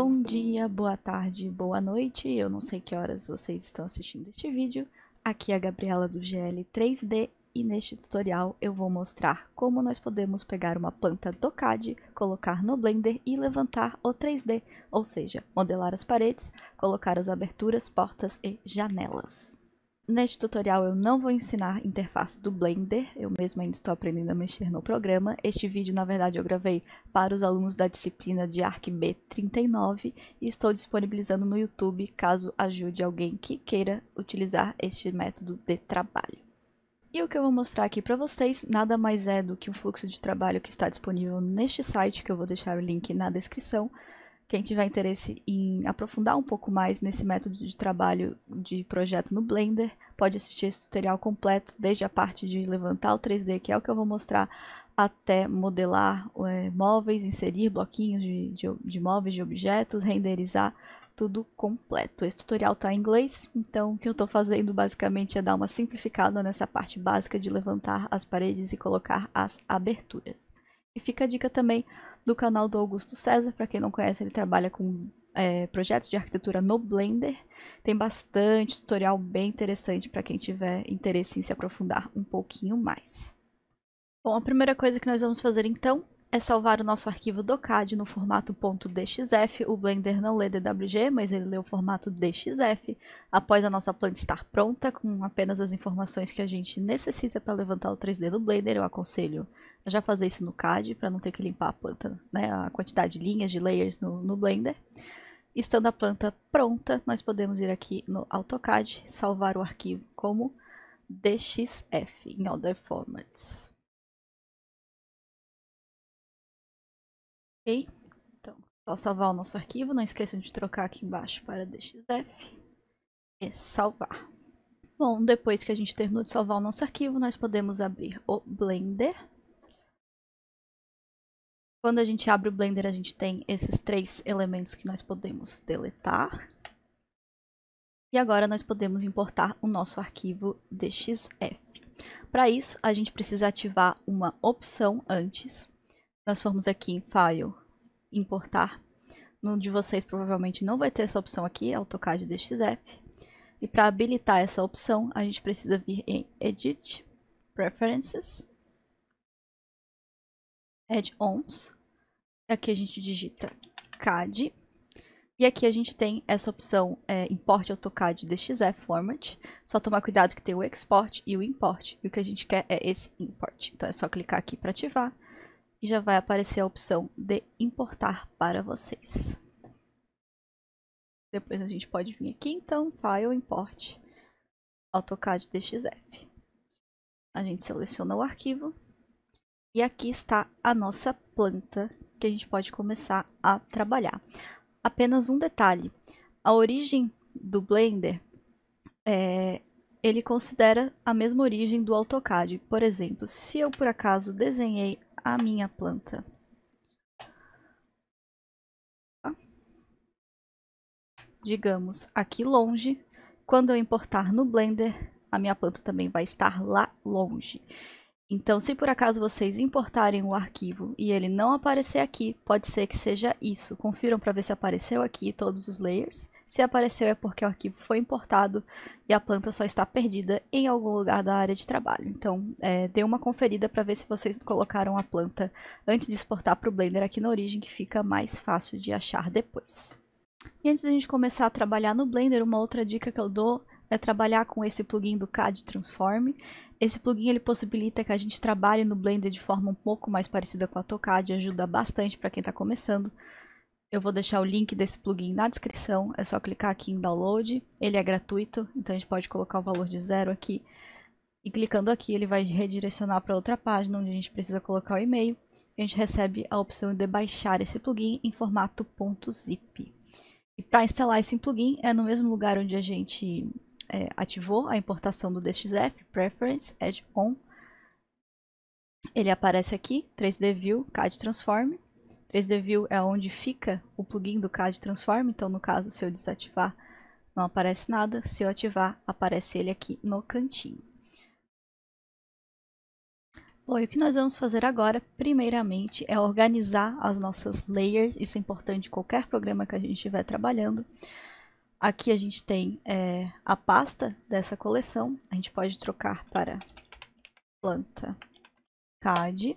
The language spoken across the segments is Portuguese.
Bom dia, boa tarde, boa noite. Eu não sei que horas vocês estão assistindo este vídeo. Aqui é a Gabriela do GL 3D e neste tutorial eu vou mostrar como nós podemos pegar uma planta do CAD, colocar no Blender e levantar o 3D, ou seja, modelar as paredes, colocar as aberturas, portas e janelas. Neste tutorial eu não vou ensinar interface do Blender, eu mesmo ainda estou aprendendo a mexer no programa. Este vídeo, na verdade, eu gravei para os alunos da disciplina de ArcB 39 e estou disponibilizando no YouTube caso ajude alguém que queira utilizar este método de trabalho. E o que eu vou mostrar aqui para vocês nada mais é do que um fluxo de trabalho que está disponível neste site, que eu vou deixar o link na descrição, quem tiver interesse em aprofundar um pouco mais nesse método de trabalho de projeto no Blender, pode assistir esse tutorial completo, desde a parte de levantar o 3D, que é o que eu vou mostrar, até modelar é, móveis, inserir bloquinhos de, de, de móveis, de objetos, renderizar, tudo completo. Esse tutorial está em inglês, então o que eu estou fazendo basicamente é dar uma simplificada nessa parte básica de levantar as paredes e colocar as aberturas. E fica a dica também do canal do Augusto César. Para quem não conhece, ele trabalha com é, projetos de arquitetura no Blender. Tem bastante tutorial bem interessante para quem tiver interesse em se aprofundar um pouquinho mais. Bom, a primeira coisa que nós vamos fazer então é salvar o nosso arquivo do CAD no formato .dxf. O Blender não lê DWG, mas ele lê o formato DXF. Após a nossa planta estar pronta, com apenas as informações que a gente necessita para levantar o 3D do Blender, eu aconselho já fazer isso no CAD, para não ter que limpar a planta, né, a quantidade de linhas, de layers no, no Blender. Estando a planta pronta, nós podemos ir aqui no AutoCAD, salvar o arquivo como DXF, em Other Formats. Ok? Então, só salvar o nosso arquivo, não esqueçam de trocar aqui embaixo para DXF e salvar. Bom, depois que a gente terminou de salvar o nosso arquivo, nós podemos abrir o Blender quando a gente abre o Blender, a gente tem esses três elementos que nós podemos deletar. E agora nós podemos importar o nosso arquivo DXF. Para isso, a gente precisa ativar uma opção antes. Nós formos aqui em File, Importar. No de vocês provavelmente não vai ter essa opção aqui, é AutoCAD DXF. E para habilitar essa opção, a gente precisa vir em Edit, Preferences, add-ons. Aqui a gente digita CAD. E aqui a gente tem essa opção é, import AutoCAD DXF format. Só tomar cuidado que tem o export e o import. E o que a gente quer é esse import. Então é só clicar aqui para ativar. E já vai aparecer a opção de importar para vocês. Depois a gente pode vir aqui então, File, Import, AutoCAD DXF. A gente seleciona o arquivo. E aqui está a nossa planta que a gente pode começar a trabalhar. Apenas um detalhe, a origem do Blender, é, ele considera a mesma origem do AutoCAD. Por exemplo, se eu por acaso desenhei a minha planta digamos, aqui longe. Quando eu importar no Blender, a minha planta também vai estar lá longe. Então, se por acaso vocês importarem o arquivo e ele não aparecer aqui, pode ser que seja isso. Confiram para ver se apareceu aqui todos os layers. Se apareceu é porque o arquivo foi importado e a planta só está perdida em algum lugar da área de trabalho. Então, é, dê uma conferida para ver se vocês colocaram a planta antes de exportar para o Blender aqui na origem, que fica mais fácil de achar depois. E antes da gente começar a trabalhar no Blender, uma outra dica que eu dou é trabalhar com esse plugin do CAD Transform. Esse plugin ele possibilita que a gente trabalhe no Blender de forma um pouco mais parecida com a AutoCAD, ajuda bastante para quem está começando. Eu vou deixar o link desse plugin na descrição, é só clicar aqui em download. Ele é gratuito, então a gente pode colocar o valor de zero aqui. E clicando aqui, ele vai redirecionar para outra página onde a gente precisa colocar o e-mail. A gente recebe a opção de baixar esse plugin em formato .zip. E para instalar esse plugin é no mesmo lugar onde a gente é, ativou a importação do DXF, Preference, Edge On. Ele aparece aqui, 3D View, CAD Transform. 3D View é onde fica o plugin do CAD Transform, então no caso, se eu desativar, não aparece nada. Se eu ativar, aparece ele aqui no cantinho. Bom, e o que nós vamos fazer agora, primeiramente, é organizar as nossas layers. Isso é importante em qualquer programa que a gente estiver trabalhando. Aqui a gente tem é, a pasta dessa coleção. A gente pode trocar para planta CAD.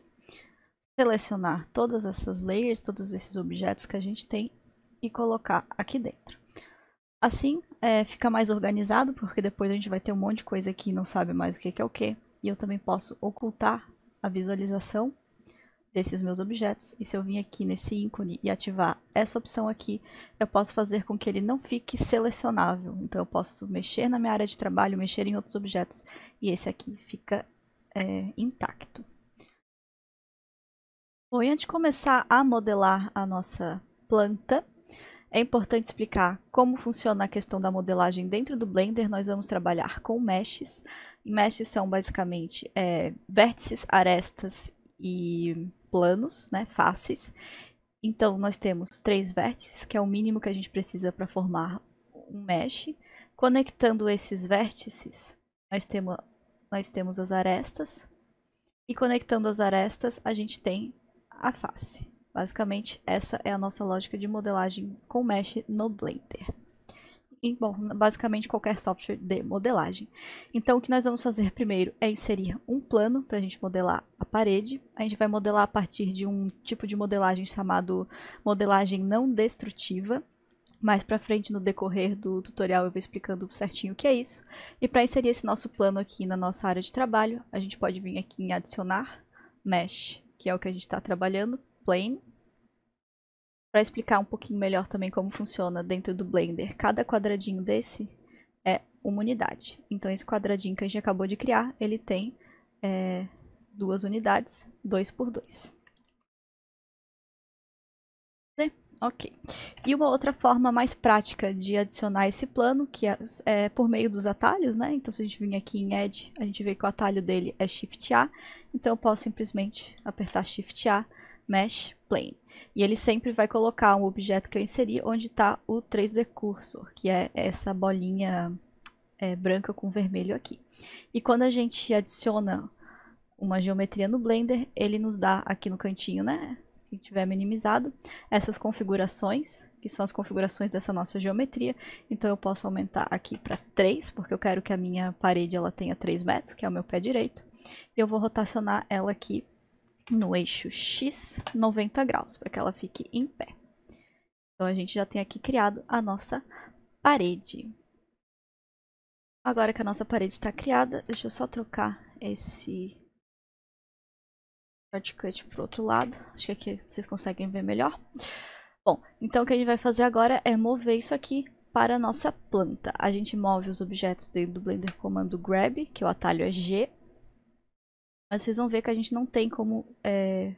Selecionar todas essas layers, todos esses objetos que a gente tem e colocar aqui dentro. Assim é, fica mais organizado, porque depois a gente vai ter um monte de coisa aqui e não sabe mais o que, que é o que. E eu também posso ocultar a visualização desses meus objetos, e se eu vim aqui nesse ícone e ativar essa opção aqui, eu posso fazer com que ele não fique selecionável. Então eu posso mexer na minha área de trabalho, mexer em outros objetos, e esse aqui fica é, intacto. Bom, e antes de começar a modelar a nossa planta, é importante explicar como funciona a questão da modelagem dentro do Blender. Nós vamos trabalhar com meshes. E meshes são basicamente é, vértices, arestas e planos, né, faces. Então, nós temos três vértices, que é o mínimo que a gente precisa para formar um mesh. Conectando esses vértices, nós temos, nós temos as arestas. E conectando as arestas, a gente tem a face. Basicamente, essa é a nossa lógica de modelagem com mesh no Blender bom, basicamente qualquer software de modelagem. Então, o que nós vamos fazer primeiro é inserir um plano para a gente modelar a parede. A gente vai modelar a partir de um tipo de modelagem chamado modelagem não destrutiva. Mais para frente, no decorrer do tutorial, eu vou explicando certinho o que é isso. E para inserir esse nosso plano aqui na nossa área de trabalho, a gente pode vir aqui em adicionar, mesh, que é o que a gente está trabalhando, plane, para explicar um pouquinho melhor também como funciona dentro do Blender, cada quadradinho desse é uma unidade. Então esse quadradinho que a gente acabou de criar, ele tem é, duas unidades, 2 por 2. Né? Ok. E uma outra forma mais prática de adicionar esse plano, que é, é, por meio dos atalhos, né? Então, se a gente vir aqui em Edge, a gente vê que o atalho dele é Shift A. Então, eu posso simplesmente apertar Shift A mesh plane. E ele sempre vai colocar um objeto que eu inseri onde está o 3D cursor, que é essa bolinha é, branca com vermelho aqui. E quando a gente adiciona uma geometria no Blender, ele nos dá aqui no cantinho, né? Que tiver minimizado, essas configurações, que são as configurações dessa nossa geometria. Então eu posso aumentar aqui para 3, porque eu quero que a minha parede ela tenha 3 metros, que é o meu pé direito. E eu vou rotacionar ela aqui no eixo X 90 graus, para que ela fique em pé. Então a gente já tem aqui criado a nossa parede. Agora que a nossa parede está criada, deixa eu só trocar esse shortcut para o outro lado. Acho que aqui vocês conseguem ver melhor. Bom, então o que a gente vai fazer agora é mover isso aqui para a nossa planta. A gente move os objetos dentro do Blender comando grab, que o atalho é G, mas vocês vão ver que a gente não tem como é,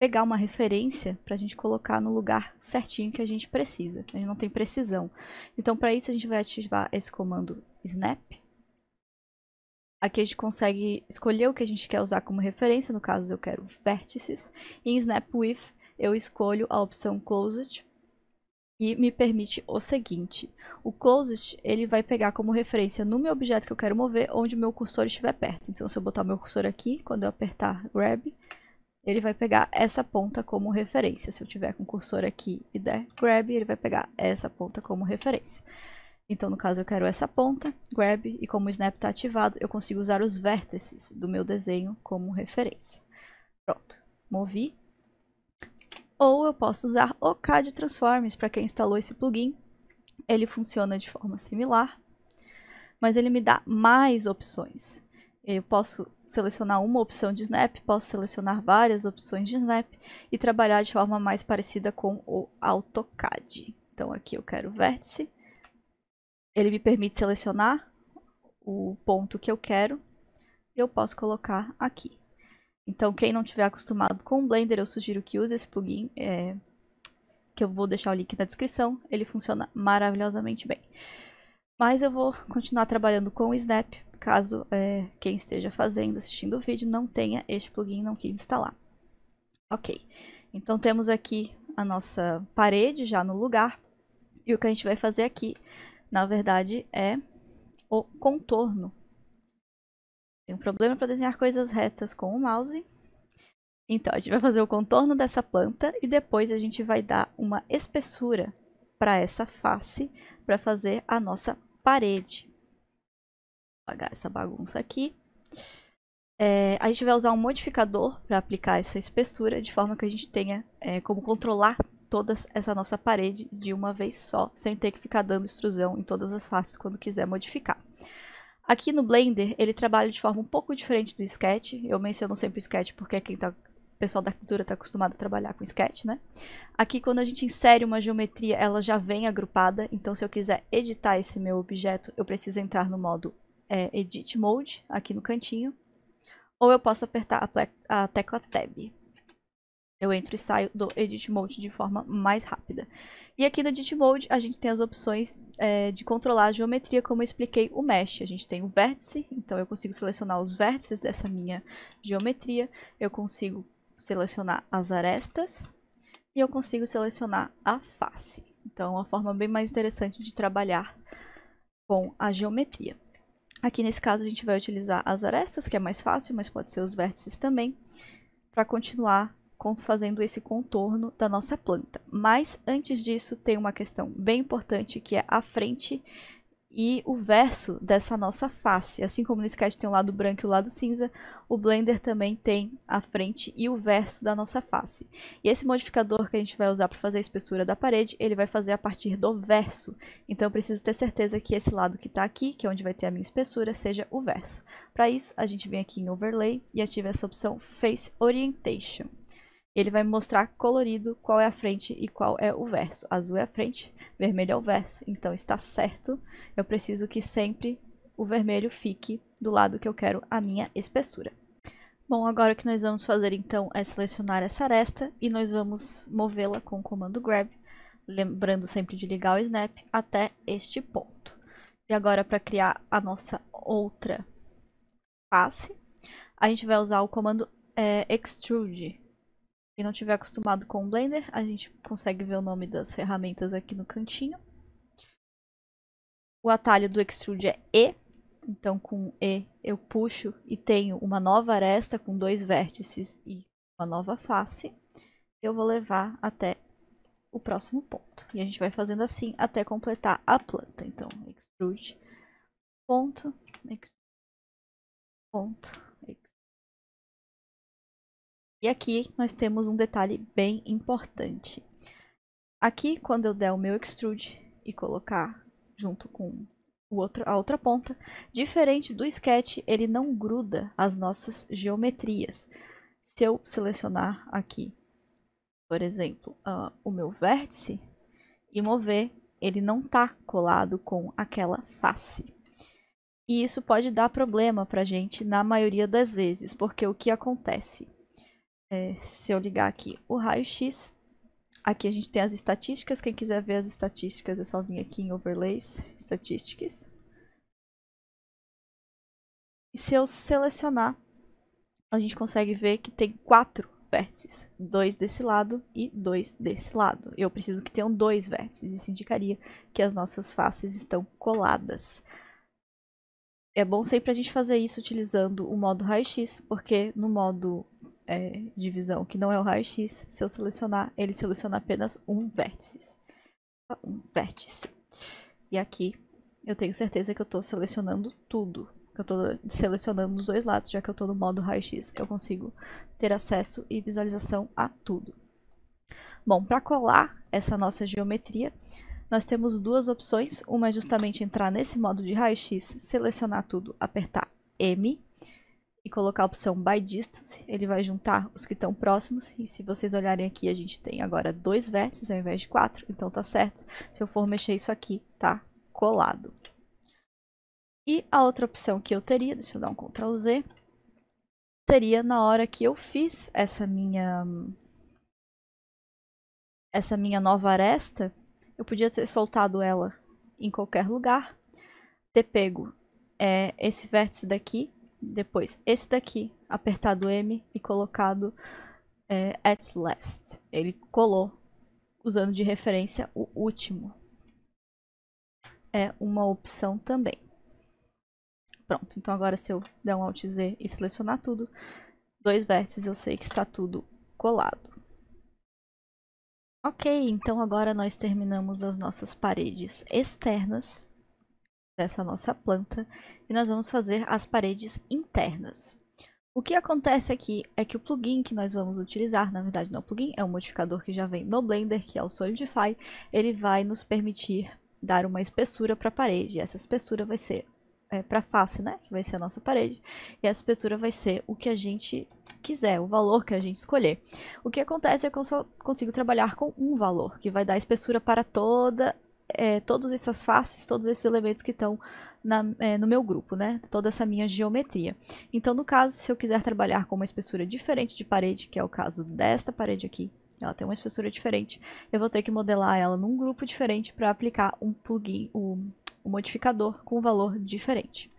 pegar uma referência para a gente colocar no lugar certinho que a gente precisa. A gente não tem precisão. Então, para isso, a gente vai ativar esse comando snap. Aqui a gente consegue escolher o que a gente quer usar como referência. No caso, eu quero vértices. E em snap with, eu escolho a opção closed e me permite o seguinte. O closest, ele vai pegar como referência no meu objeto que eu quero mover, onde o meu cursor estiver perto. Então, se eu botar meu cursor aqui, quando eu apertar grab, ele vai pegar essa ponta como referência. Se eu tiver com o cursor aqui e der grab, ele vai pegar essa ponta como referência. Então, no caso, eu quero essa ponta, grab, e como o snap está ativado, eu consigo usar os vértices do meu desenho como referência. Pronto, movi, ou eu posso usar o CAD Transformers para quem instalou esse plugin. Ele funciona de forma similar, mas ele me dá mais opções. Eu posso selecionar uma opção de snap, posso selecionar várias opções de snap e trabalhar de forma mais parecida com o AutoCAD. Então aqui eu quero vértice. Ele me permite selecionar o ponto que eu quero. Eu posso colocar aqui. Então, quem não tiver acostumado com o Blender, eu sugiro que use esse plugin, é, que eu vou deixar o link na descrição. Ele funciona maravilhosamente bem. Mas eu vou continuar trabalhando com o Snap, caso é, quem esteja fazendo, assistindo o vídeo, não tenha este plugin não quis instalar. Ok, então temos aqui a nossa parede já no lugar. E o que a gente vai fazer aqui, na verdade, é o contorno tem um problema para desenhar coisas retas com o mouse. Então, a gente vai fazer o contorno dessa planta e depois a gente vai dar uma espessura para essa face para fazer a nossa parede. Vou apagar essa bagunça aqui. É, a gente vai usar um modificador para aplicar essa espessura, de forma que a gente tenha é, como controlar toda essa nossa parede de uma vez só, sem ter que ficar dando extrusão em todas as faces quando quiser modificar. Aqui no Blender, ele trabalha de forma um pouco diferente do Sketch. Eu menciono sempre o Sketch porque é quem tá, o pessoal da arquitetura está acostumado a trabalhar com Sketch, né? Aqui, quando a gente insere uma geometria, ela já vem agrupada. Então, se eu quiser editar esse meu objeto, eu preciso entrar no modo é, Edit Mode, aqui no cantinho. Ou eu posso apertar a, a tecla Tab. Eu entro e saio do Edit Mode de forma mais rápida. E aqui no Edit Mode a gente tem as opções é, de controlar a geometria, como eu expliquei o Mesh. A gente tem o vértice, então eu consigo selecionar os vértices dessa minha geometria. Eu consigo selecionar as arestas e eu consigo selecionar a face. Então é uma forma bem mais interessante de trabalhar com a geometria. Aqui nesse caso a gente vai utilizar as arestas, que é mais fácil, mas pode ser os vértices também, para continuar fazendo esse contorno da nossa planta. Mas antes disso, tem uma questão bem importante que é a frente e o verso dessa nossa face. Assim como no sketch tem o lado branco e o lado cinza, o Blender também tem a frente e o verso da nossa face. E esse modificador que a gente vai usar para fazer a espessura da parede, ele vai fazer a partir do verso. Então eu preciso ter certeza que esse lado que está aqui, que é onde vai ter a minha espessura, seja o verso. Para isso, a gente vem aqui em Overlay e ativa essa opção Face Orientation. Ele vai mostrar colorido qual é a frente e qual é o verso. Azul é a frente, vermelho é o verso. Então está certo. Eu preciso que sempre o vermelho fique do lado que eu quero a minha espessura. Bom, agora o que nós vamos fazer então é selecionar essa aresta e nós vamos movê-la com o comando grab, lembrando sempre de ligar o snap até este ponto. E agora para criar a nossa outra face, a gente vai usar o comando é, extrude, quem não tiver acostumado com o Blender, a gente consegue ver o nome das ferramentas aqui no cantinho. O atalho do Extrude é E, então com E eu puxo e tenho uma nova aresta com dois vértices e uma nova face. Eu vou levar até o próximo ponto. E a gente vai fazendo assim até completar a planta. Então, Extrude, ponto, Extrude, ponto, e aqui nós temos um detalhe bem importante. Aqui, quando eu der o meu extrude e colocar junto com o outro, a outra ponta, diferente do sketch, ele não gruda as nossas geometrias. Se eu selecionar aqui, por exemplo, uh, o meu vértice e mover, ele não está colado com aquela face. E isso pode dar problema para a gente na maioria das vezes, porque o que acontece? É, se eu ligar aqui o raio-x, aqui a gente tem as estatísticas. Quem quiser ver as estatísticas é só vir aqui em Overlays, Statistics. E se eu selecionar, a gente consegue ver que tem quatro vértices. Dois desse lado e dois desse lado. Eu preciso que tenham dois vértices. Isso indicaria que as nossas faces estão coladas. É bom sempre a gente fazer isso utilizando o modo raio-x, porque no modo é, de visão, que não é o raio-x, se eu selecionar, ele seleciona apenas um vértice. Um vértice. E aqui eu tenho certeza que eu estou selecionando tudo. Que eu estou selecionando os dois lados, já que eu estou no modo raio-x, que eu consigo ter acesso e visualização a tudo. Bom, para colar essa nossa geometria, nós temos duas opções. Uma é justamente entrar nesse modo de raio-x, selecionar tudo, apertar M e colocar a opção by distance, ele vai juntar os que estão próximos, e se vocês olharem aqui, a gente tem agora dois vértices ao invés de quatro, então tá certo. Se eu for mexer isso aqui, tá colado. E a outra opção que eu teria, deixa eu dar um Ctrl Z, seria na hora que eu fiz essa minha essa minha nova aresta, eu podia ter soltado ela em qualquer lugar, ter pego é, esse vértice daqui depois esse daqui, apertado M e colocado é, at last. Ele colou, usando de referência o último. É uma opção também. Pronto, então agora se eu der um Alt Z e selecionar tudo, dois vértices eu sei que está tudo colado. Ok, então agora nós terminamos as nossas paredes externas dessa nossa planta e nós vamos fazer as paredes internas. O que acontece aqui é que o plugin que nós vamos utilizar, na verdade não é um plugin, é um modificador que já vem no Blender, que é o Solidify, ele vai nos permitir dar uma espessura para a parede, essa espessura vai ser é, para a face, né, que vai ser a nossa parede, e essa espessura vai ser o que a gente quiser, o valor que a gente escolher. O que acontece é que eu só consigo trabalhar com um valor, que vai dar espessura para toda é, todas essas faces, todos esses elementos que estão na, é, no meu grupo, né? Toda essa minha geometria. Então, no caso, se eu quiser trabalhar com uma espessura diferente de parede, que é o caso desta parede aqui, ela tem uma espessura diferente, eu vou ter que modelar ela num grupo diferente para aplicar um plugin, um, um modificador com um valor diferente.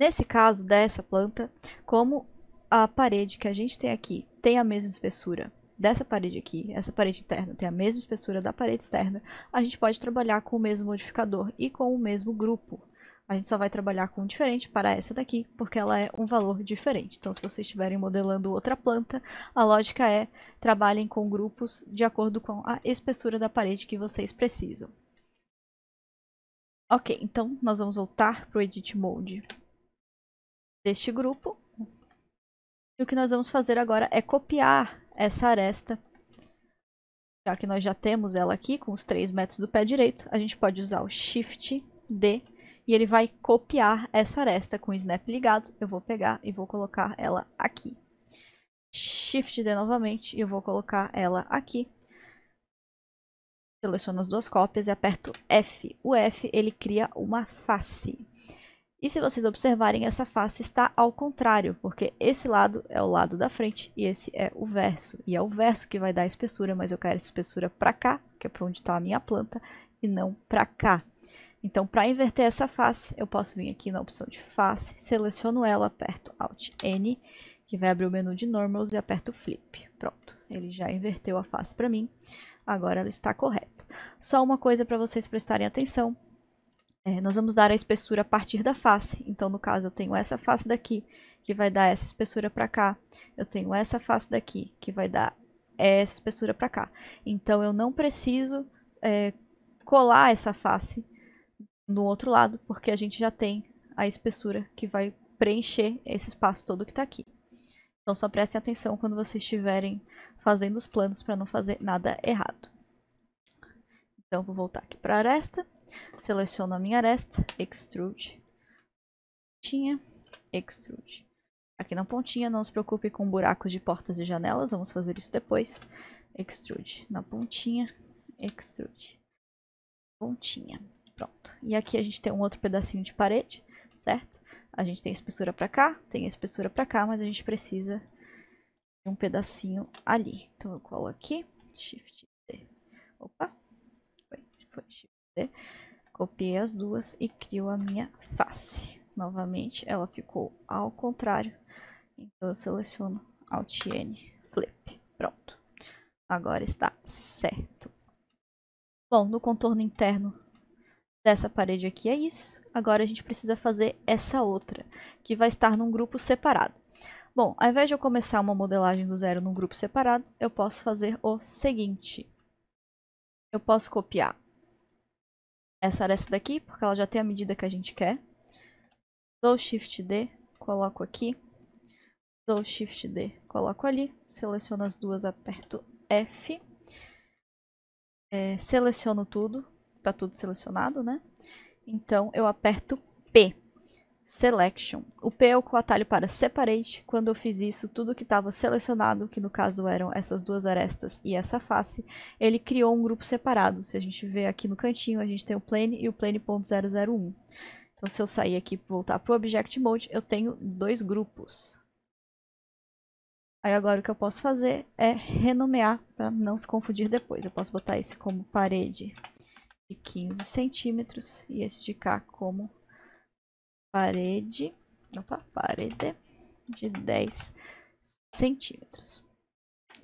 Nesse caso dessa planta, como a parede que a gente tem aqui tem a mesma espessura dessa parede aqui, essa parede interna tem a mesma espessura da parede externa, a gente pode trabalhar com o mesmo modificador e com o mesmo grupo. A gente só vai trabalhar com diferente para essa daqui, porque ela é um valor diferente. Então, se vocês estiverem modelando outra planta, a lógica é trabalhem com grupos de acordo com a espessura da parede que vocês precisam. Ok, então nós vamos voltar para o Edit Mode deste grupo e o que nós vamos fazer agora é copiar essa aresta. Já que nós já temos ela aqui com os 3 metros do pé direito, a gente pode usar o Shift D e ele vai copiar essa aresta com o snap ligado. Eu vou pegar e vou colocar ela aqui. Shift D novamente e eu vou colocar ela aqui. Seleciono as duas cópias e aperto F. O F ele cria uma face. E se vocês observarem, essa face está ao contrário, porque esse lado é o lado da frente e esse é o verso. E é o verso que vai dar a espessura, mas eu quero essa espessura para cá, que é para onde está a minha planta, e não para cá. Então, para inverter essa face, eu posso vir aqui na opção de face, seleciono ela, aperto Alt N, que vai abrir o menu de Normals e aperto Flip. Pronto, ele já inverteu a face para mim, agora ela está correta. Só uma coisa para vocês prestarem atenção, é, nós vamos dar a espessura a partir da face. Então, no caso, eu tenho essa face daqui, que vai dar essa espessura para cá. Eu tenho essa face daqui, que vai dar essa espessura para cá. Então, eu não preciso é, colar essa face no outro lado, porque a gente já tem a espessura que vai preencher esse espaço todo que está aqui. Então, só prestem atenção quando vocês estiverem fazendo os planos para não fazer nada errado. Então, vou voltar aqui para a aresta. Seleciono a minha aresta, extrude, pontinha, extrude. Aqui na pontinha, não se preocupe com buracos de portas e janelas, vamos fazer isso depois. Extrude na pontinha, extrude, pontinha, pronto. E aqui a gente tem um outro pedacinho de parede, certo? A gente tem espessura para cá, tem espessura para cá, mas a gente precisa de um pedacinho ali. Então eu colo aqui, shift D. Opa, foi, foi shift Copiei as duas e crio a minha face. Novamente, ela ficou ao contrário. Então, eu seleciono Alt N, Flip. Pronto. Agora está certo. Bom, no contorno interno dessa parede aqui é isso. Agora a gente precisa fazer essa outra, que vai estar num grupo separado. Bom, ao invés de eu começar uma modelagem do zero num grupo separado, eu posso fazer o seguinte. Eu posso copiar essa aresta essa daqui, porque ela já tem a medida que a gente quer. Dou Shift D, coloco aqui. Dou Shift D, coloco ali. Seleciono as duas, aperto F. É, seleciono tudo, tá tudo selecionado, né? Então eu aperto P. Selection. O P é o atalho para Separate. Quando eu fiz isso, tudo que estava selecionado, que no caso eram essas duas arestas e essa face, ele criou um grupo separado. Se a gente vê aqui no cantinho, a gente tem o plane e o plane.001. Então, se eu sair aqui e voltar para o Object Mode, eu tenho dois grupos. Aí agora o que eu posso fazer é renomear para não se confundir depois. Eu posso botar esse como parede de 15 centímetros e esse de cá como parede, opa, parede de 10 centímetros.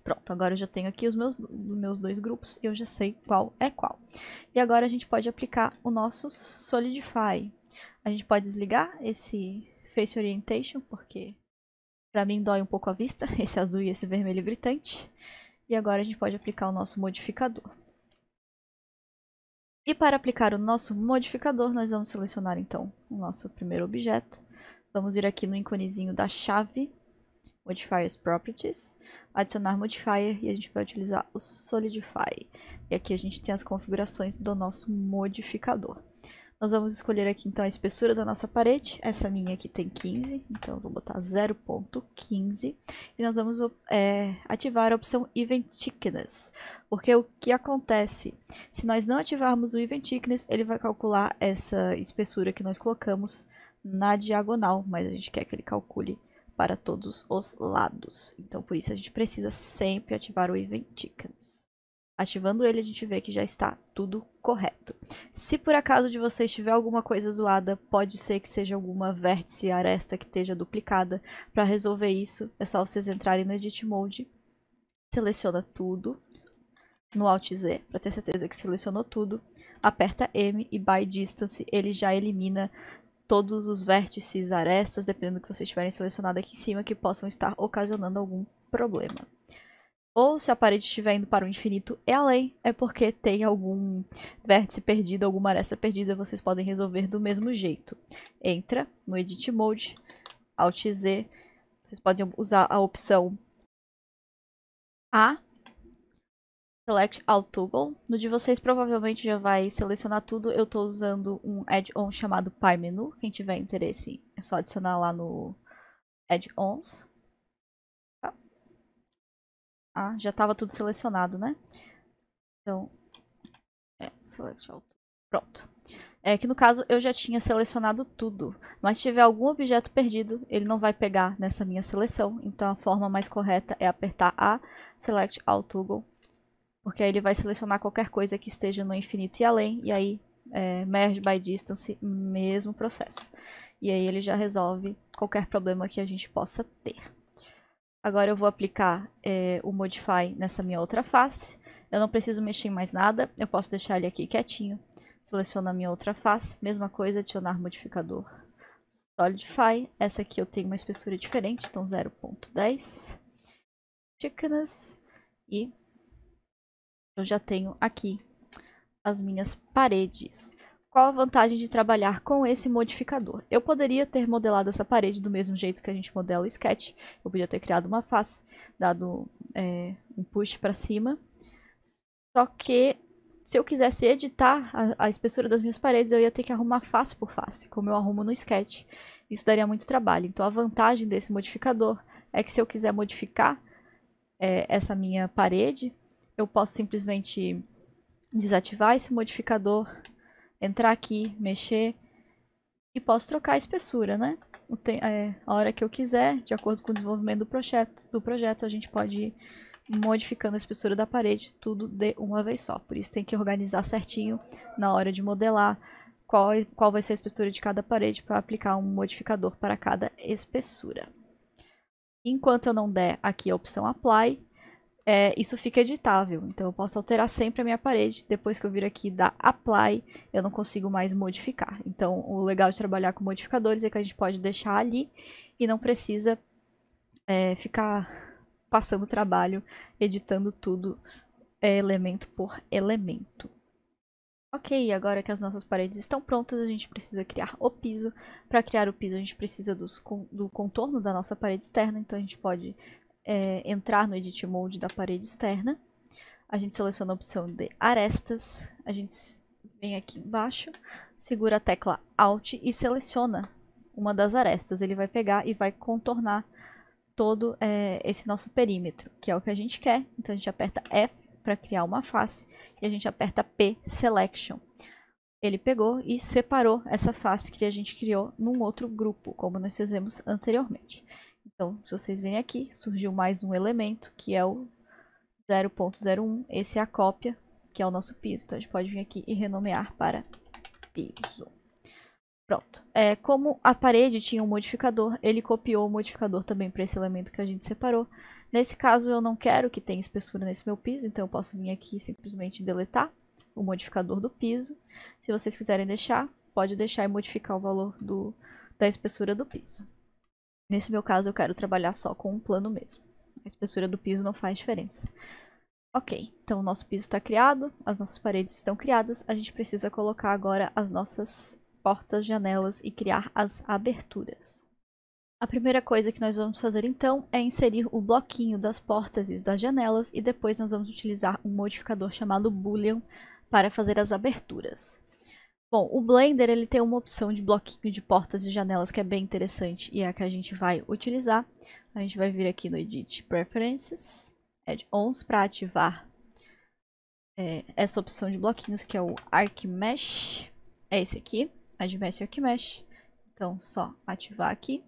Pronto, agora eu já tenho aqui os meus, meus dois grupos e eu já sei qual é qual. E agora a gente pode aplicar o nosso Solidify. A gente pode desligar esse Face Orientation, porque para mim dói um pouco a vista, esse azul e esse vermelho gritante. E agora a gente pode aplicar o nosso modificador. E para aplicar o nosso modificador, nós vamos selecionar então o nosso primeiro objeto. Vamos ir aqui no íconezinho da chave, Modifiers Properties, adicionar Modifier e a gente vai utilizar o Solidify. E aqui a gente tem as configurações do nosso modificador. Nós vamos escolher aqui então a espessura da nossa parede. Essa minha aqui tem 15, então eu vou botar 0.15. E nós vamos é, ativar a opção Event Thickness. Porque o que acontece? Se nós não ativarmos o Event Thickness, ele vai calcular essa espessura que nós colocamos na diagonal. Mas a gente quer que ele calcule para todos os lados. Então por isso a gente precisa sempre ativar o Event Thickness. Ativando ele, a gente vê que já está tudo correto. Se por acaso de vocês tiver alguma coisa zoada, pode ser que seja alguma vértice aresta que esteja duplicada. Para resolver isso, é só vocês entrarem no Edit Mode, seleciona tudo no Alt Z, para ter certeza que selecionou tudo, aperta M e By Distance, ele já elimina todos os vértices, arestas, dependendo do que vocês tiverem selecionado aqui em cima, que possam estar ocasionando algum problema. Ou se a parede estiver indo para o infinito e é além, é porque tem algum vértice perdido, alguma aresta perdida, vocês podem resolver do mesmo jeito. Entra no Edit Mode, Alt Z, vocês podem usar a opção A, Select All Toggle. No de vocês provavelmente já vai selecionar tudo, eu estou usando um add-on chamado PyMenu, quem tiver interesse é só adicionar lá no add-ons. Ah, já estava tudo selecionado, né? Então, é, select all. Pronto. É que no caso eu já tinha selecionado tudo, mas se tiver algum objeto perdido, ele não vai pegar nessa minha seleção. Então a forma mais correta é apertar A, select all toggle, porque aí ele vai selecionar qualquer coisa que esteja no infinito e além, e aí é, merge by distance, mesmo processo. E aí ele já resolve qualquer problema que a gente possa ter. Agora eu vou aplicar é, o Modify nessa minha outra face. Eu não preciso mexer em mais nada, eu posso deixar ele aqui quietinho. Seleciono a minha outra face, mesma coisa, adicionar modificador. Solidify, essa aqui eu tenho uma espessura diferente, então 0.10. Thickness. E eu já tenho aqui as minhas paredes. Qual a vantagem de trabalhar com esse modificador? Eu poderia ter modelado essa parede do mesmo jeito que a gente modela o sketch. Eu podia ter criado uma face, dado é, um push para cima. Só que se eu quisesse editar a, a, espessura das minhas paredes, eu ia ter que arrumar face por face, como eu arrumo no sketch. Isso daria muito trabalho. Então a vantagem desse modificador é que se eu quiser modificar é, essa minha parede, eu posso simplesmente desativar esse modificador entrar aqui, mexer. E posso trocar a espessura, né? É, a hora que eu quiser, de acordo com o desenvolvimento do projeto, do projeto a gente pode ir modificando a espessura da parede, tudo de uma vez só. Por isso tem que organizar certinho na hora de modelar qual, é, qual vai ser a espessura de cada parede para aplicar um modificador para cada espessura. Enquanto eu não der aqui a opção Apply, é, isso fica editável. Então eu posso alterar sempre a minha parede. Depois que eu vir aqui da Apply, eu não consigo mais modificar. Então o legal de trabalhar com modificadores é que a gente pode deixar ali e não precisa é, ficar passando trabalho, editando tudo é, elemento por elemento. Ok, agora que as nossas paredes estão prontas, a gente precisa criar o piso. Para criar o piso, a gente precisa dos, do contorno da nossa parede externa, então a gente pode é, entrar no Edit Mode da parede externa. A gente seleciona a opção de arestas, a gente vem aqui embaixo, segura a tecla Alt e seleciona uma das arestas. Ele vai pegar e vai contornar todo é, esse nosso perímetro, que é o que a gente quer. Então a gente aperta F para criar uma face e a gente aperta P Selection. Ele pegou e separou essa face que a gente criou num outro grupo, como nós fizemos anteriormente. Então, se vocês virem aqui, surgiu mais um elemento, que é o 0.01. Esse é a cópia, que é o nosso piso. Então, a gente pode vir aqui e renomear para piso. Pronto. É, como a parede tinha um modificador, ele copiou o modificador também para esse elemento que a gente separou. Nesse caso, eu não quero que tenha espessura nesse meu piso, então eu posso vir aqui e simplesmente deletar o modificador do piso. Se vocês quiserem deixar, pode deixar e modificar o valor do, da espessura do piso. Nesse meu caso, eu quero trabalhar só com um plano mesmo. A espessura do piso não faz diferença. Ok, então o nosso piso está criado, as nossas paredes estão criadas, a gente precisa colocar agora as nossas portas, janelas e criar as aberturas. A primeira coisa que nós vamos fazer então é inserir o bloquinho das portas e das janelas e depois nós vamos utilizar um modificador chamado boolean para fazer as aberturas. Bom, o Blender ele tem uma opção de bloquinho de portas e janelas que é bem interessante e é a que a gente vai utilizar. A gente vai vir aqui no Edit Preferences, Add-ons para ativar é, essa opção de bloquinhos que é o Arc Mesh. É esse aqui, Add Mesh Arc Mesh. Então, só ativar aqui.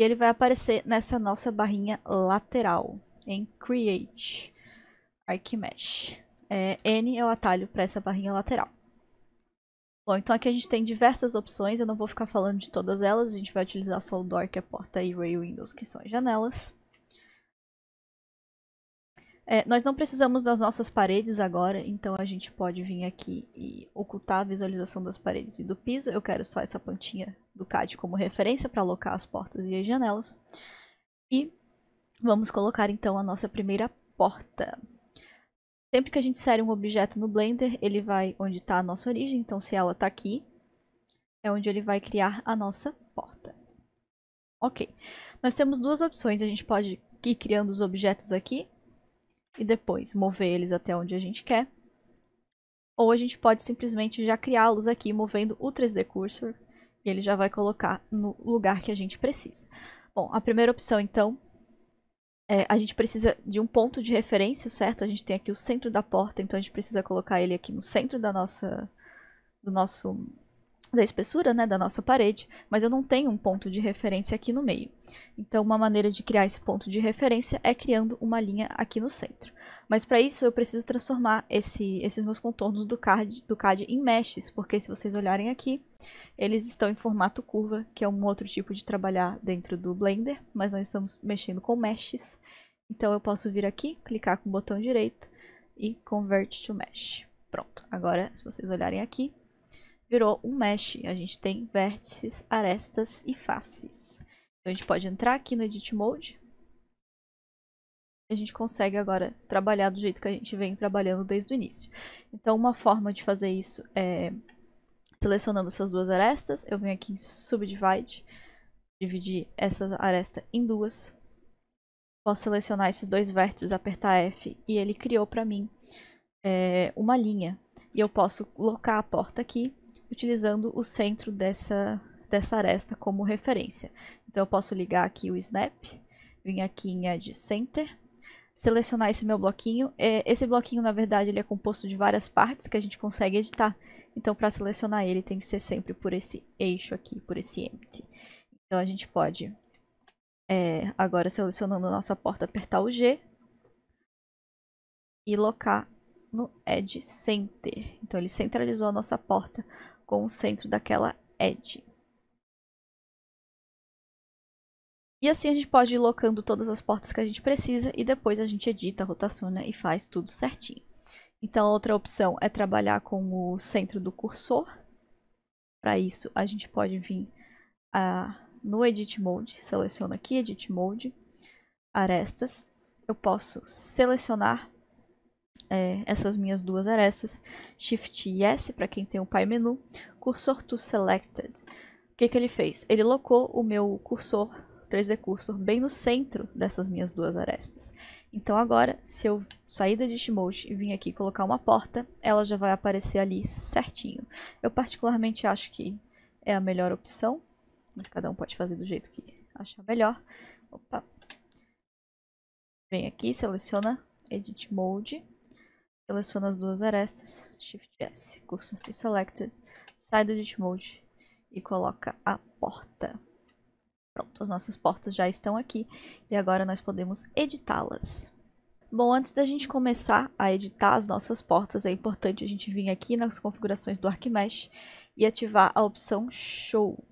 E ele vai aparecer nessa nossa barrinha lateral, em Create Arc Mesh. É, N é o atalho para essa barrinha lateral. Bom, então aqui a gente tem diversas opções, eu não vou ficar falando de todas elas, a gente vai utilizar só o door, que é porta, e rail windows, que são as janelas. É, nós não precisamos das nossas paredes agora, então a gente pode vir aqui e ocultar a visualização das paredes e do piso. Eu quero só essa plantinha do CAD como referência para alocar as portas e as janelas. E vamos colocar então a nossa primeira porta. Sempre que a gente insere um objeto no Blender, ele vai onde está a nossa origem. Então, se ela está aqui, é onde ele vai criar a nossa porta. Ok. Nós temos duas opções. A gente pode ir criando os objetos aqui e depois mover eles até onde a gente quer. Ou a gente pode simplesmente já criá-los aqui movendo o 3D Cursor e ele já vai colocar no lugar que a gente precisa. Bom, a primeira opção, então, é, a gente precisa de um ponto de referência, certo? A gente tem aqui o centro da porta, então a gente precisa colocar ele aqui no centro da nossa, do nosso da espessura né, da nossa parede, mas eu não tenho um ponto de referência aqui no meio. Então, uma maneira de criar esse ponto de referência é criando uma linha aqui no centro. Mas para isso, eu preciso transformar esse, esses meus contornos do CAD, do CAD em meshes, porque se vocês olharem aqui, eles estão em formato curva, que é um outro tipo de trabalhar dentro do Blender, mas nós estamos mexendo com meshes. Então, eu posso vir aqui, clicar com o botão direito e Convert to Mesh. Pronto, agora, se vocês olharem aqui, virou um mesh. A gente tem vértices, arestas e faces. Então a gente pode entrar aqui no Edit Mode. A gente consegue agora trabalhar do jeito que a gente vem trabalhando desde o início. Então uma forma de fazer isso é selecionando essas duas arestas. Eu venho aqui em Subdivide, dividir essa aresta em duas. Posso selecionar esses dois vértices, apertar F e ele criou para mim é, uma linha. E eu posso colocar a porta aqui utilizando o centro dessa, dessa aresta como referência. Então eu posso ligar aqui o snap, vir aqui em Edge Center, selecionar esse meu bloquinho. É, esse bloquinho, na verdade, ele é composto de várias partes que a gente consegue editar. Então, para selecionar ele, tem que ser sempre por esse eixo aqui, por esse empty. Então, a gente pode, é, agora selecionando a nossa porta, apertar o G e locar no Edge Center. Então, ele centralizou a nossa porta com o centro daquela edge. E assim a gente pode ir locando todas as portas que a gente precisa e depois a gente edita, rotaciona e faz tudo certinho. Então outra opção é trabalhar com o centro do cursor. Para isso a gente pode vir no Edit Mode, seleciono aqui Edit Mode, arestas. Eu posso selecionar é, essas minhas duas arestas, Shift e S para quem tem o pai menu, cursor to selected. O que, que ele fez? Ele locou o meu cursor 3D Cursor bem no centro dessas minhas duas arestas. Então agora, se eu sair da mode e vir aqui colocar uma porta, ela já vai aparecer ali certinho. Eu particularmente acho que é a melhor opção, mas cada um pode fazer do jeito que achar melhor. Opa. Vem aqui, seleciona Edit Mode. Seleciona as duas arestas, Shift S, cursor to selected, sai do edit mode e coloca a porta. Pronto, as nossas portas já estão aqui e agora nós podemos editá-las. Bom, antes da gente começar a editar as nossas portas, é importante a gente vir aqui nas configurações do ArcMesh e ativar a opção Show.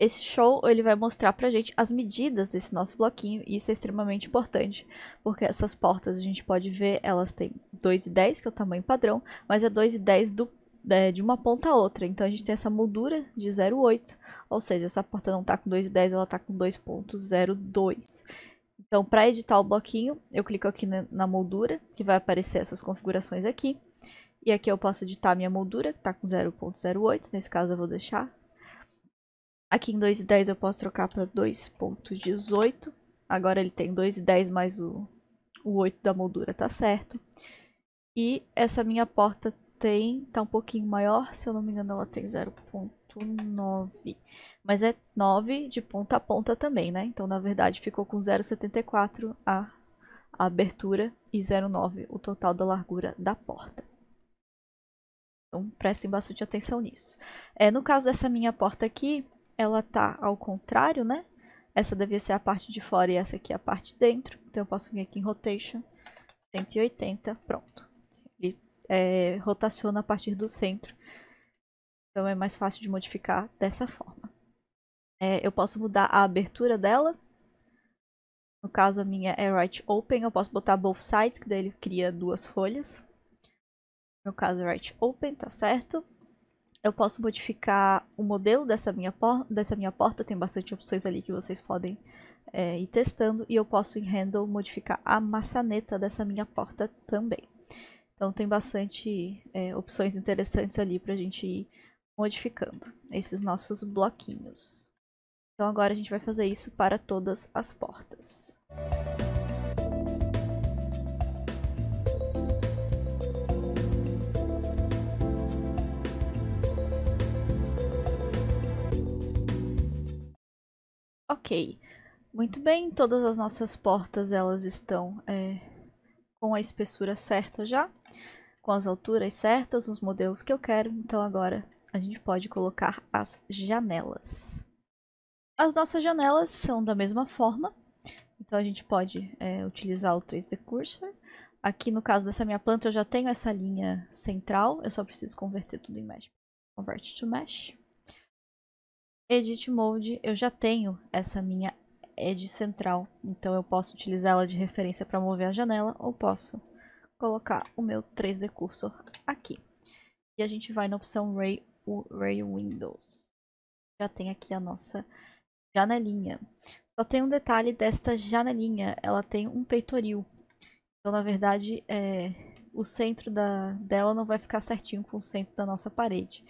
Esse show ele vai mostrar pra gente as medidas desse nosso bloquinho e isso é extremamente importante, porque essas portas a gente pode ver, elas têm 2,10, que é o tamanho padrão, mas é 2,10 do é, de uma ponta a outra. Então a gente tem essa moldura de 0,8, ou seja, essa porta não tá com 2,10, ela tá com 2,02. Então, para editar o bloquinho, eu clico aqui na moldura, que vai aparecer essas configurações aqui. E aqui eu posso editar a minha moldura, que está com 0.08, nesse caso eu vou deixar Aqui em 2,10 eu posso trocar para 2,18. Agora ele tem 2,10 mais o, o 8 da moldura, tá certo. E essa minha porta tem, tá um pouquinho maior, se eu não me engano ela tem 0.9. Mas é 9 de ponta a ponta também, né? Então na verdade ficou com 0.74 a, a abertura e 0.9 o total da largura da porta. Então prestem bastante atenção nisso. É, no caso dessa minha porta aqui, ela tá ao contrário, né? Essa devia ser a parte de fora e essa aqui é a parte de dentro. Então eu posso vir aqui em Rotation, 180, pronto. Ele é, rotaciona a partir do centro. Então é mais fácil de modificar dessa forma. É, eu posso mudar a abertura dela. No caso a minha é Right Open, eu posso botar Both Sides, que daí ele cria duas folhas. No caso é Right Open, tá certo. Eu posso modificar o modelo dessa minha, dessa minha porta, tem bastante opções ali que vocês podem é, ir testando. E eu posso em handle modificar a maçaneta dessa minha porta também. Então tem bastante é, opções interessantes ali para a gente ir modificando esses nossos bloquinhos. Então agora a gente vai fazer isso para todas as portas. Música Ok. Muito bem, todas as nossas portas elas estão é, com a espessura certa já, com as alturas certas, os modelos que eu quero. Então agora a gente pode colocar as janelas. As nossas janelas são da mesma forma, então a gente pode é, utilizar o 3D Cursor. Aqui no caso dessa minha planta eu já tenho essa linha central, eu só preciso converter tudo em mesh. Convert to mesh. Edit Mode, eu já tenho essa minha Edge Central, então eu posso utilizar ela de referência para mover a janela ou posso colocar o meu 3D Cursor aqui. E a gente vai na opção Ray, Ray Windows. Já tem aqui a nossa janelinha. Só tem um detalhe desta janelinha, ela tem um peitoril. Então, na verdade, é, o centro da, dela não vai ficar certinho com o centro da nossa parede.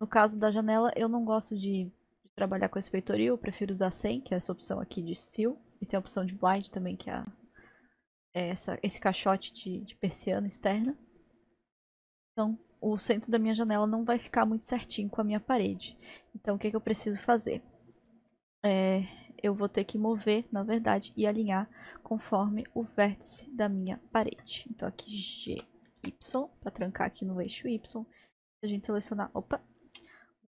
No caso da janela, eu não gosto de trabalhar com esse peitoril, eu prefiro usar 100, que é essa opção aqui de seal. E tem a opção de blind também, que é, é essa, esse caixote de, de persiana externa. Então, o centro da minha janela não vai ficar muito certinho com a minha parede. Então, o que, é que eu preciso fazer? É, eu vou ter que mover, na verdade, e alinhar conforme o vértice da minha parede. Então, aqui G, Y, para trancar aqui no eixo Y. Se a gente selecionar, opa,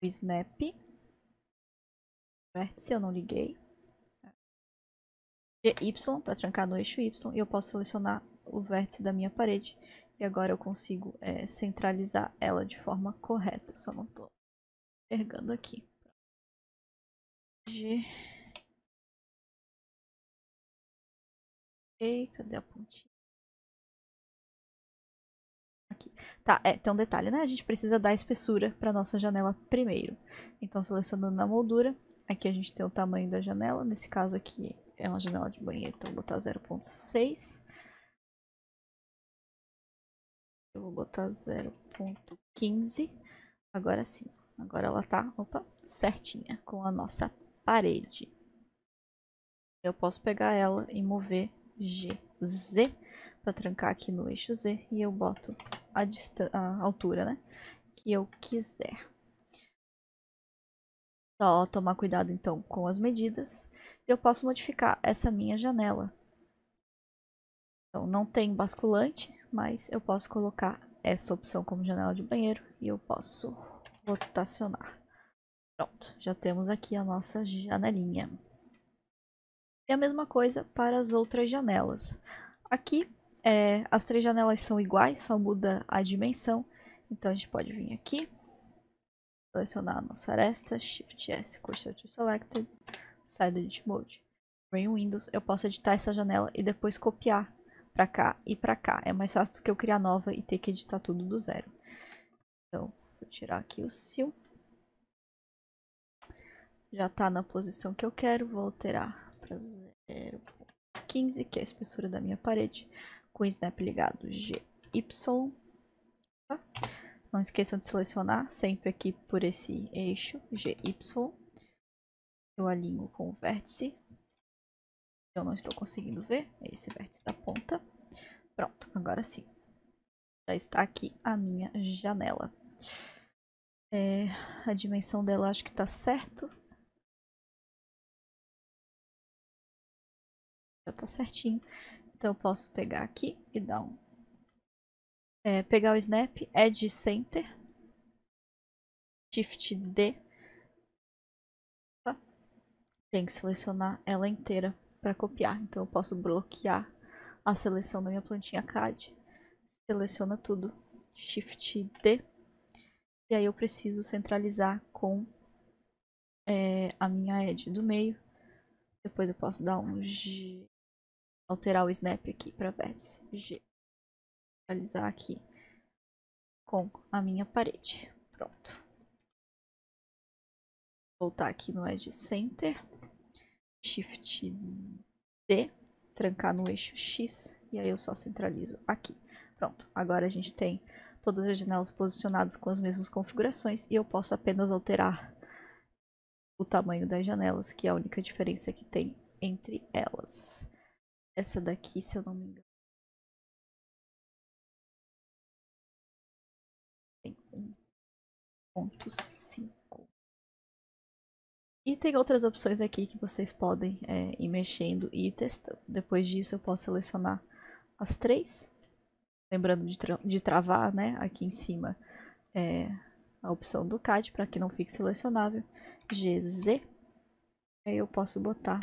o snap, vértice, eu não liguei. GY para trancar no eixo Y e eu posso selecionar o vértice da minha parede. E agora eu consigo é, centralizar ela de forma correta, eu só não estou enxergando aqui. G. Ei, cadê a pontinha? Aqui. Tá, é, tem um detalhe, né? A gente precisa dar espessura para nossa janela primeiro. Então, selecionando na moldura, Aqui a gente tem o tamanho da janela, nesse caso aqui é uma janela de banheiro, então vou botar 0.6. Eu vou botar 0.15. Agora sim, agora ela tá, opa, certinha com a nossa parede. Eu posso pegar ela e mover GZ para trancar aqui no eixo Z e eu boto a, a altura, né, que eu quiser. Só tomar cuidado então com as medidas. Eu posso modificar essa minha janela. Então não tem basculante, mas eu posso colocar essa opção como janela de banheiro e eu posso rotacionar. Pronto, já temos aqui a nossa janelinha. E a mesma coisa para as outras janelas. Aqui, é, as três janelas são iguais, só muda a dimensão. Então a gente pode vir aqui Selecionar a nossa aresta, Shift S, Cursor to Selected, Side Edit Mode. Em Windows, eu posso editar essa janela e depois copiar para cá e para cá. É mais fácil do que eu criar nova e ter que editar tudo do zero. Então, vou tirar aqui o Seal. Já está na posição que eu quero, vou alterar para 0.15, que é a espessura da minha parede, com o snap ligado GY. Tá? Não esqueçam de selecionar sempre aqui por esse eixo GY. Eu alinho com o vértice. Eu não estou conseguindo ver é esse vértice da ponta. Pronto, agora sim. Já está aqui a minha janela. É, a dimensão dela acho que está certo. Já está certinho. Então eu posso pegar aqui e dar um é, pegar o snap, edge center, shift D. Tem que selecionar ela inteira para copiar. Então eu posso bloquear a seleção da minha plantinha CAD. Seleciona tudo, shift D. E aí eu preciso centralizar com é, a minha edge do meio. Depois eu posso dar um G, alterar o snap aqui para vértice, G atualizar aqui com a minha parede. Pronto. Voltar aqui no Edge Center, Shift D, trancar no eixo X e aí eu só centralizo aqui. Pronto, agora a gente tem todas as janelas posicionadas com as mesmas configurações e eu posso apenas alterar o tamanho das janelas, que é a única diferença que tem entre elas. Essa daqui, se eu não me engano, E tem outras opções aqui que vocês podem é, ir mexendo e ir testando. Depois disso eu posso selecionar as três. Lembrando de, tra de travar né, aqui em cima é, a opção do CAD para que não fique selecionável. GZ. Aí eu posso botar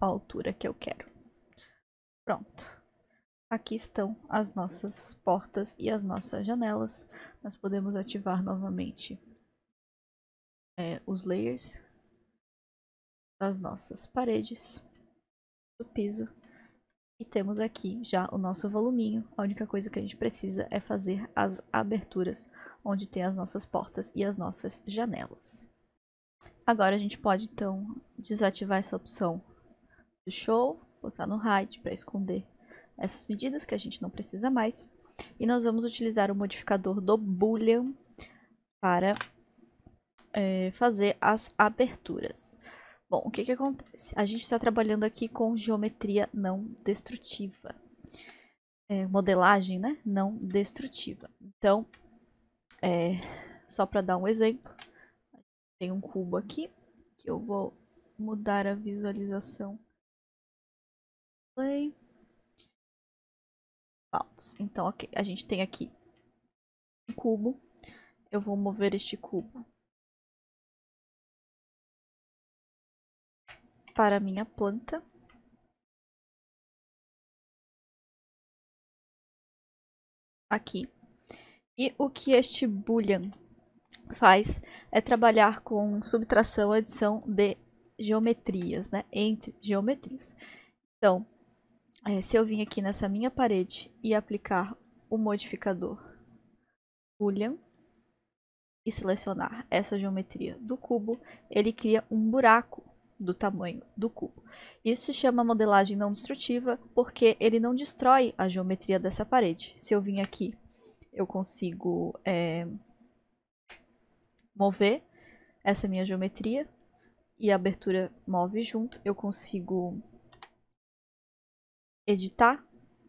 a altura que eu quero. Pronto. Aqui estão as nossas portas e as nossas janelas. Nós podemos ativar novamente é, os layers das nossas paredes, do piso. E temos aqui já o nosso voluminho. A única coisa que a gente precisa é fazer as aberturas, onde tem as nossas portas e as nossas janelas. Agora a gente pode então desativar essa opção do show, botar no hide para esconder essas medidas que a gente não precisa mais. E nós vamos utilizar o modificador do Boolean para é, fazer as aberturas. Bom, o que, que acontece? A gente está trabalhando aqui com geometria não destrutiva. É, modelagem né? não destrutiva. Então, é, só para dar um exemplo, tem um cubo aqui, que eu vou mudar a visualização. Play. Então, ok, a gente tem aqui um cubo. Eu vou mover este cubo para a minha planta. Aqui. E o que este Boolean faz é trabalhar com subtração, adição de geometrias, né? Entre geometrias. Então, é, se eu vim aqui nessa minha parede e aplicar o modificador Boolean e selecionar essa geometria do cubo, ele cria um buraco do tamanho do cubo. Isso se chama modelagem não destrutiva porque ele não destrói a geometria dessa parede. Se eu vim aqui, eu consigo é, mover essa minha geometria e a abertura move junto, eu consigo editar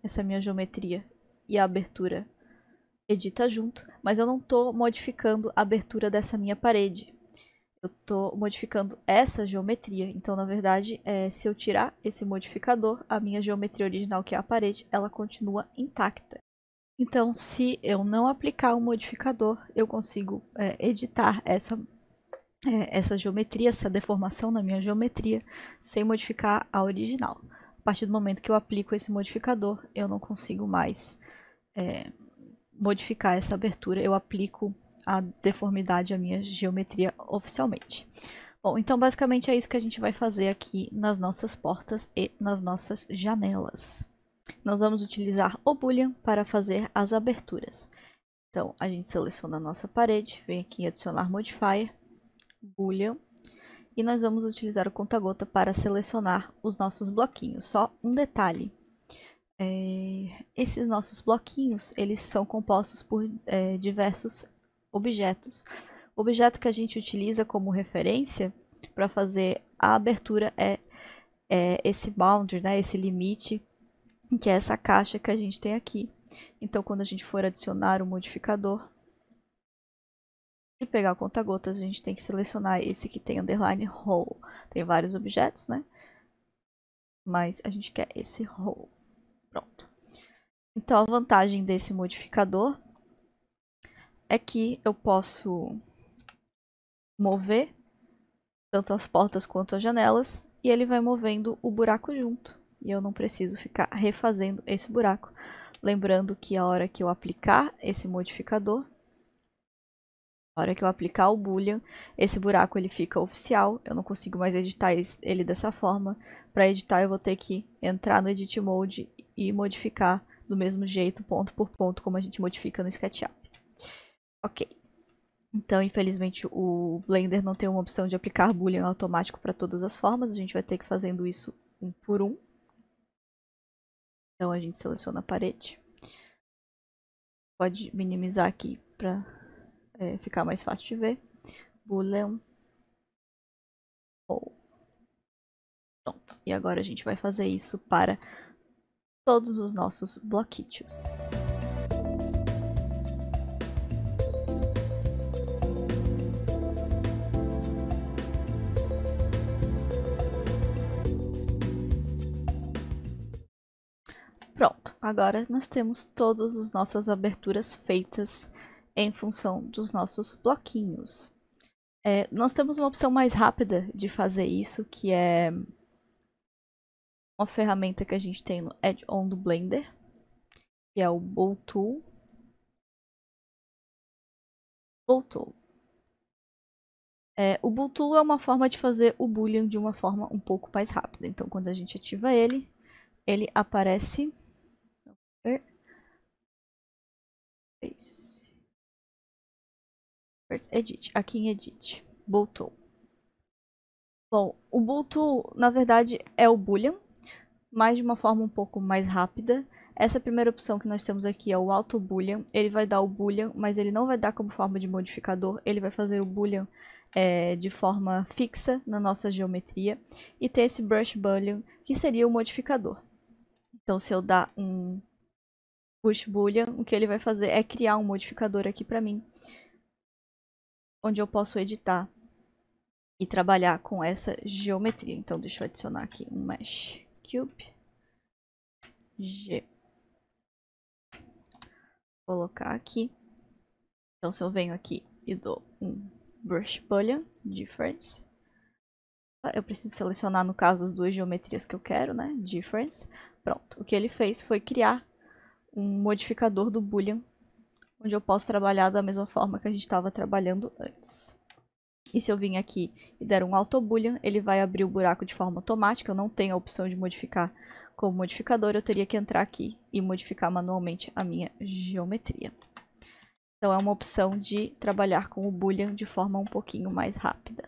essa minha geometria e a abertura edita junto, mas eu não estou modificando a abertura dessa minha parede. Eu estou modificando essa geometria. Então, na verdade, é, se eu tirar esse modificador, a minha geometria original, que é a parede, ela continua intacta. Então, se eu não aplicar o modificador, eu consigo é, editar essa, é, essa geometria, essa deformação na minha geometria, sem modificar a original partir do momento que eu aplico esse modificador, eu não consigo mais é, modificar essa abertura, eu aplico a deformidade à minha geometria oficialmente. Bom, então basicamente é isso que a gente vai fazer aqui nas nossas portas e nas nossas janelas. Nós vamos utilizar o boolean para fazer as aberturas. Então, a gente seleciona a nossa parede, vem aqui em adicionar modifier, boolean, e nós vamos utilizar o conta-gota para selecionar os nossos bloquinhos. Só um detalhe, é, esses nossos bloquinhos, eles são compostos por é, diversos objetos. O objeto que a gente utiliza como referência para fazer a abertura é, é esse boundary, né, esse limite, que é essa caixa que a gente tem aqui. Então, quando a gente for adicionar o modificador, e pegar o conta-gotas, a gente tem que selecionar esse que tem underline hole Tem vários objetos, né? Mas a gente quer esse hole Pronto. Então a vantagem desse modificador é que eu posso mover tanto as portas quanto as janelas e ele vai movendo o buraco junto. E eu não preciso ficar refazendo esse buraco. Lembrando que a hora que eu aplicar esse modificador, na hora que eu aplicar o Boolean, esse buraco ele fica oficial, eu não consigo mais editar ele dessa forma. Para editar eu vou ter que entrar no Edit Mode e modificar do mesmo jeito, ponto por ponto, como a gente modifica no SketchUp. Ok. Então, infelizmente, o Blender não tem uma opção de aplicar Boolean automático para todas as formas, a gente vai ter que fazendo isso um por um. Então a gente seleciona a parede. Pode minimizar aqui para é, ficar mais fácil de ver. Boolean. Ou. Pronto. E agora a gente vai fazer isso para todos os nossos bloquitos. Pronto, agora nós temos todas as nossas aberturas feitas em função dos nossos bloquinhos. É, nós temos uma opção mais rápida de fazer isso, que é uma ferramenta que a gente tem no add-on do Blender, que é o Bolt Tool. Bolt Tool. É, o Bolt Tool é uma forma de fazer o Boolean de uma forma um pouco mais rápida. Então, quando a gente ativa ele, ele aparece... É. É Edit, aqui em Edit, Boolean. Bom, o Boolean, na verdade, é o Boolean, mas de uma forma um pouco mais rápida. Essa primeira opção que nós temos aqui é o Auto Boolean. Ele vai dar o Boolean, mas ele não vai dar como forma de modificador. Ele vai fazer o Boolean é, de forma fixa na nossa geometria. E ter esse Brush Boolean, que seria o modificador. Então, se eu dar um Push Boolean, o que ele vai fazer é criar um modificador aqui para mim onde eu posso editar e trabalhar com essa geometria. Então deixa eu adicionar aqui um mesh cube. G. Colocar aqui. Então se eu venho aqui e dou um brush boolean difference. Ah, eu preciso selecionar, no caso, as duas geometrias que eu quero, né? Difference. Pronto. O que ele fez foi criar um modificador do boolean onde eu posso trabalhar da mesma forma que a gente estava trabalhando antes. E se eu vim aqui e der um auto boolean, ele vai abrir o buraco de forma automática, eu não tenho a opção de modificar como modificador, eu teria que entrar aqui e modificar manualmente a minha geometria. Então é uma opção de trabalhar com o boolean de forma um pouquinho mais rápida.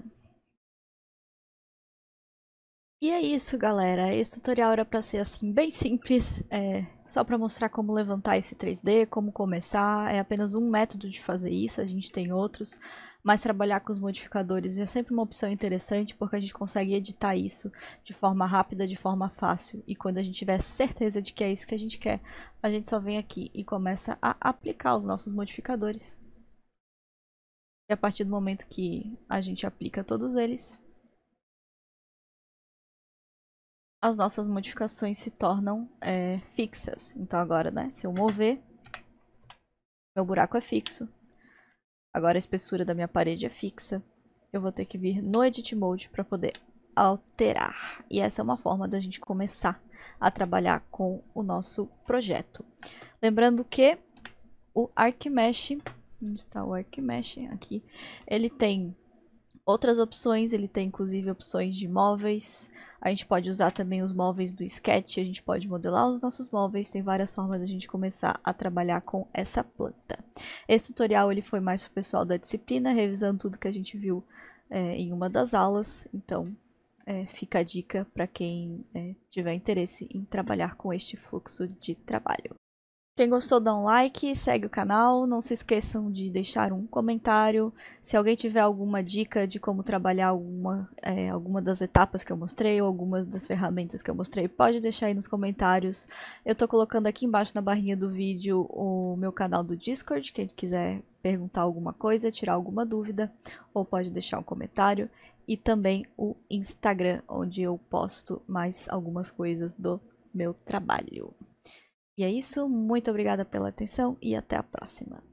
E é isso, galera. Esse tutorial era para ser assim bem simples, é, só para mostrar como levantar esse 3D, como começar. É apenas um método de fazer isso, a gente tem outros, mas trabalhar com os modificadores é sempre uma opção interessante porque a gente consegue editar isso de forma rápida, de forma fácil. E quando a gente tiver certeza de que é isso que a gente quer, a gente só vem aqui e começa a aplicar os nossos modificadores. E a partir do momento que a gente aplica todos eles, as nossas modificações se tornam é, fixas. Então agora, né, se eu mover, meu buraco é fixo. Agora a espessura da minha parede é fixa. Eu vou ter que vir no Edit Mode para poder alterar. E essa é uma forma da gente começar a trabalhar com o nosso projeto. Lembrando que o ArcMesh, onde está o ArcMesh? Aqui, ele tem outras opções, ele tem inclusive opções de móveis, a gente pode usar também os móveis do Sketch, a gente pode modelar os nossos móveis, tem várias formas de a gente começar a trabalhar com essa planta. Esse tutorial ele foi mais para o pessoal da disciplina, revisando tudo que a gente viu é, em uma das aulas, então é, fica a dica para quem é, tiver interesse em trabalhar com este fluxo de trabalho. Quem gostou, dá um like, segue o canal. Não se esqueçam de deixar um comentário. Se alguém tiver alguma dica de como trabalhar alguma, é, alguma das etapas que eu mostrei ou algumas das ferramentas que eu mostrei, pode deixar aí nos comentários. Eu tô colocando aqui embaixo na barrinha do vídeo o meu canal do Discord, quem quiser perguntar alguma coisa, tirar alguma dúvida, ou pode deixar um comentário. E também o Instagram, onde eu posto mais algumas coisas do meu trabalho. E é isso, muito obrigada pela atenção e até a próxima.